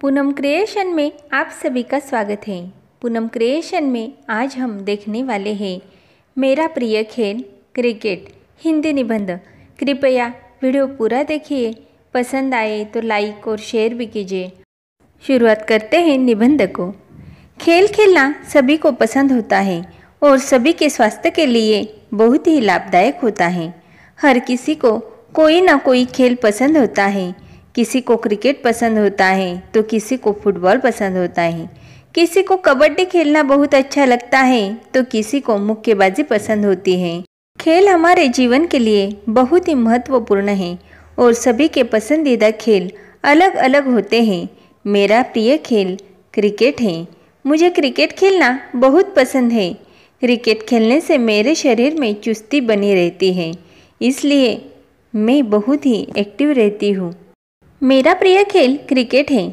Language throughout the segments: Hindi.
पूनम क्रिएशन में आप सभी का स्वागत है पूनम क्रिएशन में आज हम देखने वाले हैं मेरा प्रिय खेल क्रिकेट हिंदी निबंध कृपया वीडियो पूरा देखिए पसंद आए तो लाइक और शेयर भी कीजिए शुरुआत करते हैं निबंध को खेल खेलना सभी को पसंद होता है और सभी के स्वास्थ्य के लिए बहुत ही लाभदायक होता है हर किसी को कोई ना कोई खेल पसंद होता है किसी को क्रिकेट पसंद होता है तो किसी को फुटबॉल पसंद होता है किसी को कबड्डी खेलना बहुत अच्छा लगता है तो किसी को मुक्केबाजी पसंद होती है खेल हमारे जीवन के लिए बहुत ही महत्वपूर्ण है और सभी के पसंदीदा खेल अलग अलग होते हैं मेरा प्रिय खेल क्रिकेट है मुझे क्रिकेट खेलना बहुत पसंद है क्रिकेट खेलने से मेरे शरीर में चुस्ती बनी रहती है इसलिए मैं बहुत ही एक्टिव रहती हूँ मेरा प्रिय खेल क्रिकेट है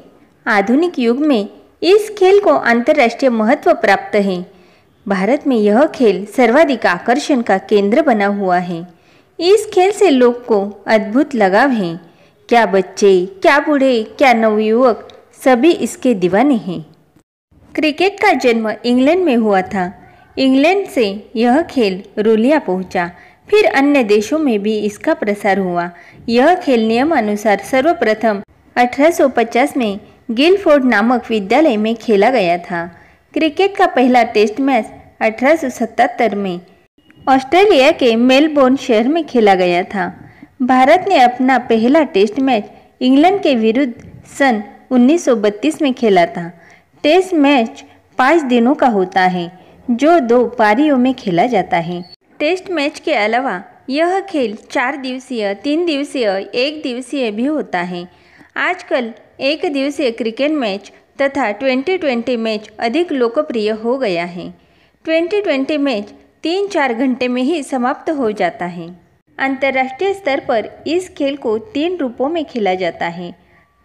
आधुनिक युग में इस खेल को अंतर्राष्ट्रीय महत्व प्राप्त है भारत में यह खेल सर्वाधिक आकर्षण का केंद्र बना हुआ है इस खेल से लोग को अद्भुत लगाव है क्या बच्चे क्या बूढ़े क्या नवयुवक सभी इसके दीवाने हैं क्रिकेट का जन्म इंग्लैंड में हुआ था इंग्लैंड से यह खेल रूलिया पहुंचा फिर अन्य देशों में भी इसका प्रसार हुआ यह खेल नियम अनुसार सर्वप्रथम 1850 में गिलफोर्ड नामक विद्यालय में खेला गया था क्रिकेट का पहला टेस्ट मैच 1877 में ऑस्ट्रेलिया के मेलबोर्न शहर में खेला गया था भारत ने अपना पहला टेस्ट मैच इंग्लैंड के विरुद्ध सन 1932 में खेला था टेस्ट मैच पाँच दिनों का होता है जो दो पारियों में खेला जाता है टेस्ट मैच के अलावा यह खेल चार दिवसीय तीन दिवसीय एक दिवसीय भी होता है आजकल एक दिवसीय क्रिकेट मैच तथा ट्वेंटी ट्वेंटी मैच अधिक लोकप्रिय हो गया है ट्वेंटी ट्वेंटी मैच तीन चार घंटे में ही समाप्त हो जाता है अंतर्राष्ट्रीय स्तर पर इस खेल को तीन रूपों में खेला जाता है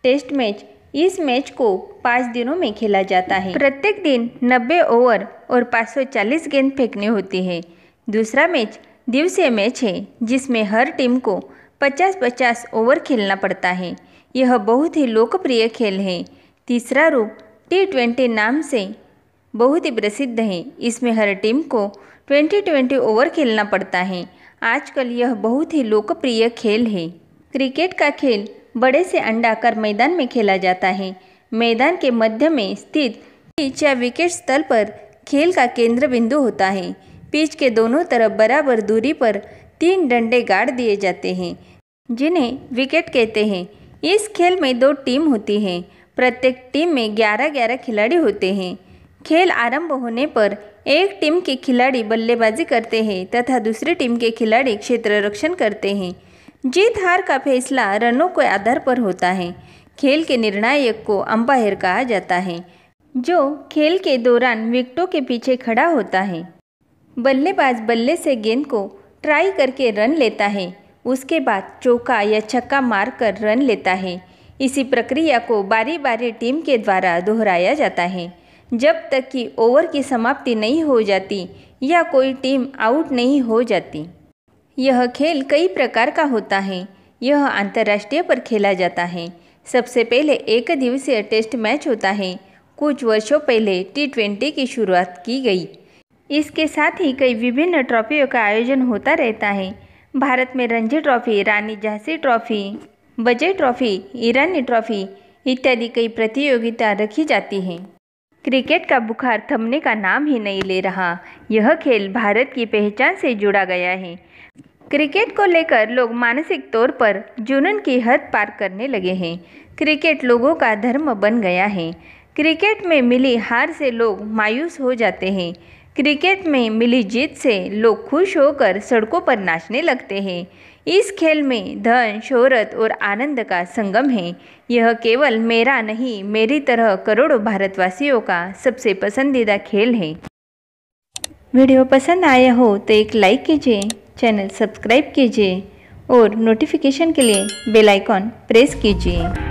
टेस्ट मैच इस मैच को पाँच दिनों में खेला जाता है प्रत्येक दिन 90 ओवर और 540 गेंद फेंकनी होती है दूसरा मैच दिवसीय मैच है जिसमें हर टीम को 50-50 ओवर खेलना पड़ता है यह बहुत ही लोकप्रिय खेल है तीसरा रूप टी ट्वेंटी नाम से बहुत ही प्रसिद्ध है इसमें हर टीम को 20-20 ओवर खेलना पड़ता है आजकल यह बहुत ही लोकप्रिय खेल है क्रिकेट का खेल बड़े से अंडा कर मैदान में खेला जाता है मैदान के मध्य में स्थित या विकेट स्थल पर खेल का केंद्र बिंदु होता है पिच के दोनों तरफ बराबर दूरी पर तीन डंडे गाड़ दिए जाते हैं जिन्हें विकेट कहते हैं इस खेल में दो टीम होती हैं प्रत्येक टीम में 11-11 खिलाड़ी होते हैं खेल आरंभ होने पर एक टीम के खिलाड़ी बल्लेबाजी करते हैं तथा दूसरी टीम के खिलाड़ी क्षेत्र रक्षण करते हैं जीत हार का फैसला रनों के आधार पर होता है खेल के निर्णायक को अंपायर कहा जाता है जो खेल के दौरान विकटों के पीछे खड़ा होता है बल्लेबाज बल्ले से गेंद को ट्राई करके रन लेता है उसके बाद चौका या छक्का मारकर रन लेता है इसी प्रक्रिया को बारी बारी टीम के द्वारा दोहराया जाता है जब तक कि ओवर की समाप्ति नहीं हो जाती या कोई टीम आउट नहीं हो जाती यह खेल कई प्रकार का होता है यह अंतर्राष्ट्रीय पर खेला जाता है सबसे पहले एक दिवसीय टेस्ट मैच होता है कुछ वर्षों पहले टी ट्वेंटी की शुरुआत की गई इसके साथ ही कई विभिन्न ट्रॉफियों का आयोजन होता रहता है भारत में Ranji trophy Rani Jhansi trophy Vijay trophy Irani trophy इत्यादि कई प्रतियोगिता रखी जाती हैं क्रिकेट का बुखार थमने का नाम ही नहीं ले रहा यह खेल भारत की पहचान से जुड़ा गया है क्रिकेट को लेकर लोग मानसिक तौर पर जुनून की हद पार करने लगे हैं क्रिकेट लोगों का धर्म बन गया है क्रिकेट में मिली हार से लोग मायूस हो जाते हैं क्रिकेट में मिली जीत से लोग खुश होकर सड़कों पर नाचने लगते हैं इस खेल में धन शोहरत और आनंद का संगम है यह केवल मेरा नहीं मेरी तरह करोड़ों भारतवासियों का सबसे पसंदीदा खेल है वीडियो पसंद आया हो तो एक लाइक कीजिए चैनल सब्सक्राइब कीजिए और नोटिफिकेशन के लिए बेल आइकॉन प्रेस कीजिए